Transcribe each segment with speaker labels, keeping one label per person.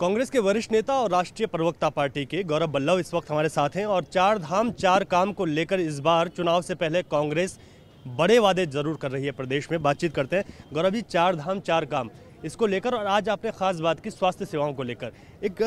Speaker 1: कांग्रेस के वरिष्ठ नेता और राष्ट्रीय प्रवक्ता पार्टी के गौरव बल्लभ इस वक्त हमारे साथ हैं और चार धाम चार काम को लेकर इस बार चुनाव से पहले कांग्रेस बड़े वादे जरूर कर रही है प्रदेश में बातचीत करते हैं गौरव जी चार धाम चार काम इसको लेकर और आज आपने खास बात की स्वास्थ्य सेवाओं को लेकर एक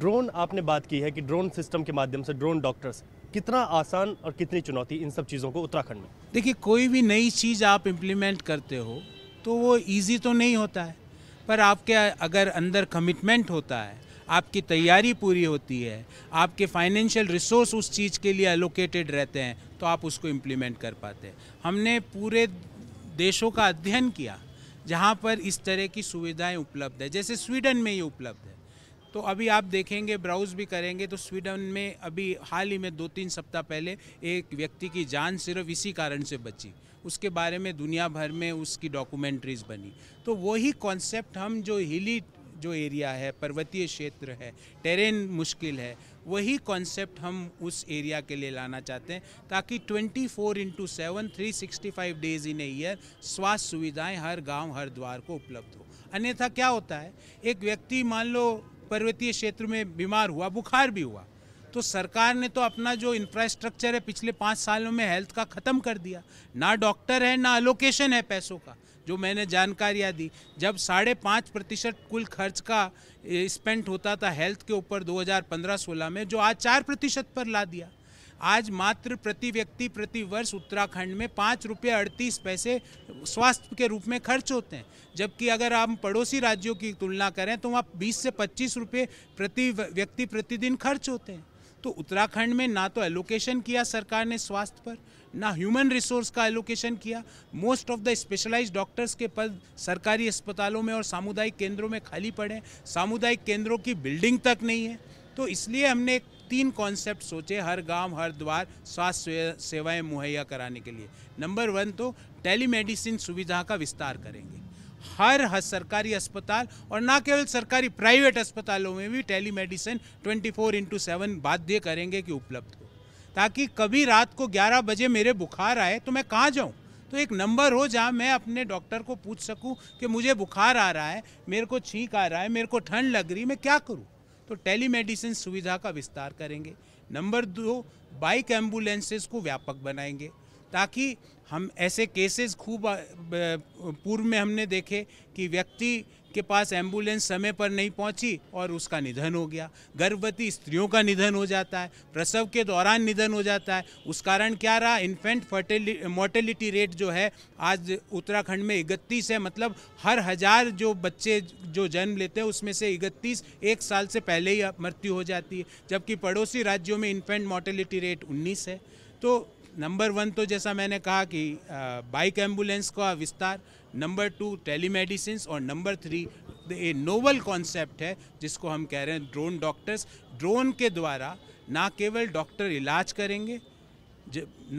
Speaker 1: ड्रोन आपने बात की है कि ड्रोन सिस्टम के माध्यम से ड्रोन डॉक्टर्स कितना आसान और कितनी चुनौती इन सब चीज़ों को उत्तराखंड में देखिए कोई भी नई चीज़ आप
Speaker 2: इम्प्लीमेंट करते हो तो वो ईजी तो नहीं होता है पर आपके अगर अंदर कमिटमेंट होता है आपकी तैयारी पूरी होती है आपके फाइनेंशियल रिसोर्स उस चीज़ के लिए एलोकेटेड रहते हैं तो आप उसको इम्प्लीमेंट कर पाते हैं हमने पूरे देशों का अध्ययन किया जहाँ पर इस तरह की सुविधाएं उपलब्ध है जैसे स्वीडन में ये उपलब्ध है तो अभी आप देखेंगे ब्राउज भी करेंगे तो स्वीडन में अभी हाल ही में दो तीन सप्ताह पहले एक व्यक्ति की जान सिर्फ इसी कारण से बची उसके बारे में दुनिया भर में उसकी डॉक्यूमेंट्रीज बनी तो वही कॉन्सेप्ट हम जो हिली जो एरिया है पर्वतीय क्षेत्र है टेरेन मुश्किल है वही कॉन्सेप्ट हम उस एरिया के लिए लाना चाहते हैं ताकि 24 four into seven three days in a year स्वास्थ्य सुविधाएं हर गांव हर द्वार को उपलब्ध हो अन्यथा क्या होता है एक व्यक्ति मान लो पर्वतीय क्षेत्र में बीमार हुआ बुखार भी हुआ तो सरकार ने तो अपना जो इंफ्रास्ट्रक्चर है पिछले पाँच सालों में हेल्थ का ख़त्म कर दिया ना डॉक्टर है ना अलोकेशन है पैसों का जो मैंने जानकारियाँ दी जब साढ़े पाँच प्रतिशत कुल खर्च का स्पेंट होता था हेल्थ के ऊपर 2015-16 में जो आज चार प्रतिशत पर ला दिया आज मात्र प्रति व्यक्ति प्रति वर्ष उत्तराखंड में पाँच रुपये अड़तीस पैसे स्वास्थ्य के रूप में खर्च होते हैं जबकि अगर हम पड़ोसी राज्यों की तुलना करें तो वहाँ बीस से पच्चीस रुपये प्रति व्यक्ति प्रतिदिन खर्च होते हैं तो उत्तराखंड में ना तो एलोकेशन किया सरकार ने स्वास्थ्य पर ना ह्यूमन रिसोर्स का एलोकेशन किया most of the specialise doctors के पद सरकारी अस्पतालों में और सामुदायिक केंद्रों में खाली पड़े सामुदायिक केंद्रों की बिल्डिंग तक नहीं है तो इसलिए हमने एक तीन कॉन्सेप्ट सोचे हर गांव हर द्वार स्वास्थ्य सेवाएं मुहैया कराने के लिए नंबर वन तो टेलीमेडिसिन सुविधा का विस्तार करेंगे हर सरकारी अस्पताल और ना केवल सरकारी प्राइवेट अस्पतालों में भी टेलीमेडिसिन 24 फोर इंटू सेवन बाध्य करेंगे कि उपलब्ध हो ताकि कभी रात को 11 बजे मेरे बुखार आए तो मैं कहाँ जाऊँ तो एक नंबर हो जहाँ मैं अपने डॉक्टर को पूछ सकूँ कि मुझे बुखार आ रहा है मेरे को छींक आ रहा है मेरे को ठंड लग रही मैं क्या करूँ तो टेलीमेडिसिन सुविधा का विस्तार करेंगे नंबर दो बाइक एम्बुलेंसेज को व्यापक बनाएंगे ताकि हम ऐसे केसेस खूब पूर्व में हमने देखे कि व्यक्ति के पास एम्बुलेंस समय पर नहीं पहुंची और उसका निधन हो गया गर्भवती स्त्रियों का निधन हो जाता है प्रसव के दौरान निधन हो जाता है उस कारण क्या रहा इन्फेंट फर्टिलिटी मोर्टेलिटी रेट जो है आज उत्तराखंड में इकतीस है मतलब हर हज़ार जो बच्चे जो जन्म लेते हैं उसमें से इकतीस एक साल से पहले ही मृत्यु हो जाती है जबकि पड़ोसी राज्यों में इन्फेंट मोर्टेलिटी रेट उन्नीस है तो नंबर वन तो जैसा मैंने कहा कि बाइक एम्बुलेंस का विस्तार नंबर टू टेलीमेडिसिन और नंबर थ्री ये नोवल कॉन्सेप्ट है जिसको हम कह रहे हैं ड्रोन डॉक्टर्स ड्रोन के द्वारा ना केवल डॉक्टर इलाज करेंगे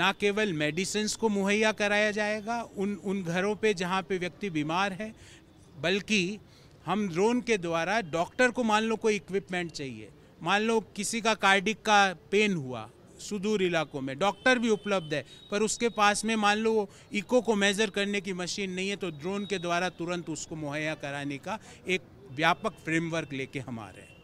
Speaker 2: ना केवल मेडिसिन को मुहैया कराया जाएगा उन उन घरों पे जहाँ पे व्यक्ति बीमार है बल्कि हम ड्रोन के द्वारा डॉक्टर को मान लो कोई इक्विपमेंट चाहिए मान लो किसी का कार्डिक का पेन हुआ सुदूर इलाकों में डॉक्टर भी उपलब्ध है पर उसके पास में मान लो इको को मेज़र करने की मशीन नहीं है तो ड्रोन के द्वारा तुरंत उसको मुहैया कराने का एक व्यापक फ्रेमवर्क लेके हम आ रहे हैं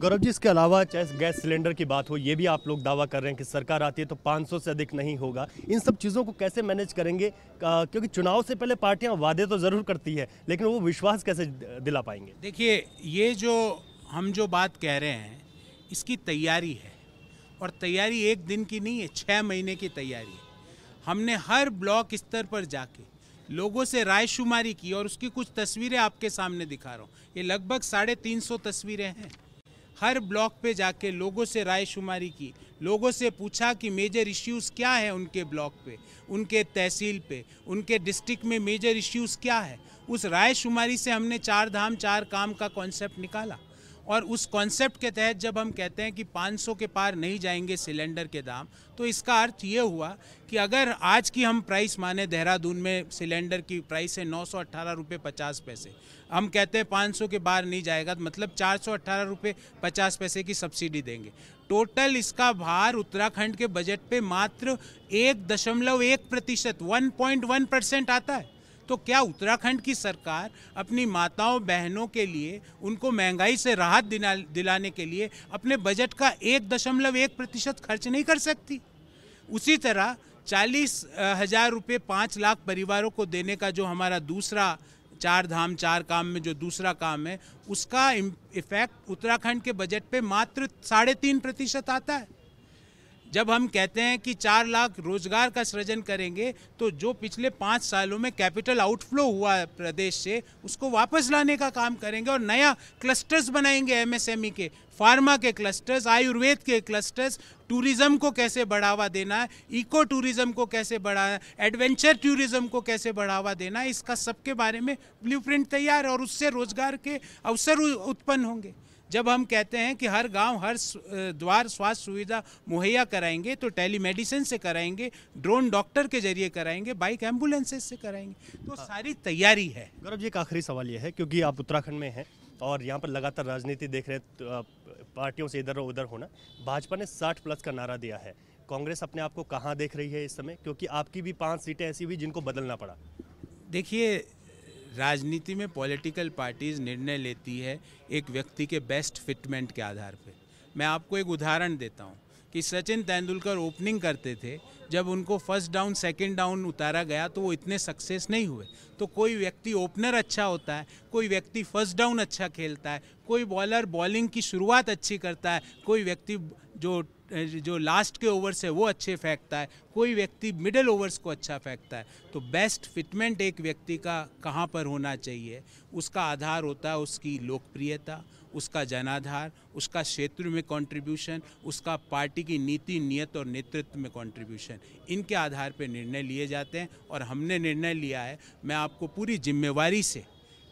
Speaker 1: गौरव जी इसके अलावा चाहे गैस सिलेंडर की बात हो ये भी आप लोग दावा कर रहे हैं कि सरकार आती है तो 500 से अधिक नहीं होगा इन सब चीज़ों को कैसे मैनेज करेंगे क्योंकि चुनाव से पहले पार्टियां वादे तो ज़रूर करती है लेकिन वो विश्वास कैसे दिला पाएंगे
Speaker 2: देखिए ये जो हम जो बात कह रहे हैं इसकी तैयारी है और तैयारी एक दिन की नहीं है छः महीने की तैयारी है हमने हर ब्लॉक स्तर पर जाके लोगों से रायशुमारी की और उसकी कुछ तस्वीरें आपके सामने दिखा रहा हूँ ये लगभग साढ़े तीन सौ तस्वीरें हैं हर ब्लॉक पे जाके लोगों से रायशुमारी की लोगों से पूछा कि मेजर इश्यूज़ क्या है उनके ब्लॉक पे उनके तहसील पे उनके डिस्ट्रिक्ट में मेजर इश्यूज़ क्या है उस रायशुमारी से हमने चार धाम चार काम का कॉन्सेप्ट निकाला और उस कॉन्सेप्ट के तहत जब हम कहते हैं कि 500 के पार नहीं जाएंगे सिलेंडर के दाम तो इसका अर्थ ये हुआ कि अगर आज की हम प्राइस माने देहरादून में सिलेंडर की प्राइस है नौ सौ पचास पैसे हम कहते हैं 500 के बाहर नहीं जाएगा तो मतलब चार सौ अट्ठारह रुपये पचास पैसे की सब्सिडी देंगे टोटल इसका भार उत्तराखंड के बजट पे मात्र एक दशमलव एक प्रतिशत वन पॉइंट वन परसेंट आता है तो क्या उत्तराखंड की सरकार अपनी माताओं बहनों के लिए उनको महंगाई से राहत दिलाने के लिए अपने बजट का एक दशमलव एक प्रतिशत खर्च नहीं कर सकती उसी तरह चालीस हज़ार रुपये पाँच लाख परिवारों को देने का जो हमारा दूसरा चार धाम चार काम में जो दूसरा काम है उसका इफेक्ट उत्तराखंड के बजट पे मात्र साढ़े तीन प्रतिशत आता है जब हम कहते हैं कि चार लाख रोजगार का सृजन करेंगे तो जो पिछले पाँच सालों में कैपिटल आउटफ्लो हुआ है प्रदेश से उसको वापस लाने का काम करेंगे और नया क्लस्टर्स बनाएंगे एमएसएमई e के फार्मा के क्लस्टर्स आयुर्वेद के क्लस्टर्स टूरिज़्म को कैसे बढ़ावा देना है इको टूरिज़्म को कैसे बढ़ाना एडवेंचर टूरिज़्म को कैसे बढ़ावा देना है इसका सबके बारे में ब्लू तैयार है और उससे रोजगार के अवसर उत्पन्न होंगे जब हम कहते हैं कि हर गांव हर द्वार स्वास्थ्य सुविधा मुहैया कराएंगे तो टेलीमेडिसिन से कराएंगे ड्रोन डॉक्टर के जरिए कराएंगे बाइक एम्बुलेंसेज से कराएंगे तो हाँ। सारी
Speaker 1: तैयारी है गौरव जी एक आखिरी सवाल ये है क्योंकि आप उत्तराखंड में हैं और यहाँ पर लगातार राजनीति देख रहे तो पार्टियों से इधर उधर होना भाजपा ने साठ प्लस का नारा दिया है कांग्रेस अपने आप को कहाँ देख रही है इस समय क्योंकि आपकी भी पाँच सीटें ऐसी हुई जिनको बदलना पड़ा
Speaker 2: देखिए राजनीति में पॉलिटिकल पार्टीज़ निर्णय लेती है एक व्यक्ति के बेस्ट फिटमेंट के आधार पर मैं आपको एक उदाहरण देता हूँ कि सचिन तेंदुलकर ओपनिंग करते थे जब उनको फर्स्ट डाउन सेकंड डाउन उतारा गया तो वो इतने सक्सेस नहीं हुए तो कोई व्यक्ति ओपनर अच्छा होता है कोई व्यक्ति फर्स्ट डाउन अच्छा खेलता है कोई बॉलर बॉलिंग की शुरुआत अच्छी करता है कोई व्यक्ति जो जो लास्ट के ओवर्स है वो अच्छे फेंकता है कोई व्यक्ति मिडिल ओवर्स को अच्छा फेंकता है तो बेस्ट फिटमेंट एक व्यक्ति का कहाँ पर होना चाहिए उसका आधार होता है उसकी लोकप्रियता उसका जनाधार उसका क्षेत्र में कंट्रीब्यूशन उसका पार्टी की नीति नियत और नेतृत्व में कंट्रीब्यूशन इनके आधार पर निर्णय लिए जाते हैं और हमने निर्णय लिया है मैं आपको पूरी जिम्मेवारी से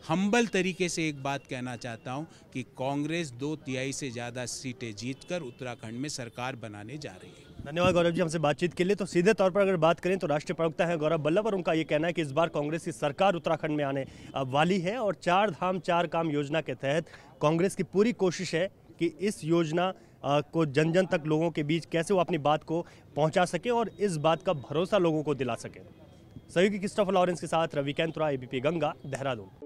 Speaker 2: हम्बल तरीके से एक बात कहना चाहता हूं कि कांग्रेस दो तिहाई से ज़्यादा सीटें जीतकर उत्तराखंड में सरकार बनाने जा रही है
Speaker 1: धन्यवाद गौरव जी हमसे बातचीत के लिए तो सीधे तौर पर अगर बात करें तो राष्ट्रीय प्रवक्ता है गौरव बल्लभ और उनका ये कहना है कि इस बार कांग्रेस की सरकार उत्तराखंड में आने वाली है और चार धाम चार काम योजना के तहत कांग्रेस की पूरी कोशिश है कि इस योजना को जन जन तक लोगों के बीच कैसे वो अपनी बात को पहुंचा सके और इस बात का भरोसा लोगों को दिला सके सहयोगी क्रिस्टोफर लॉरेंस के साथ रवि कैंतरा एबीपी गंगा देहरादून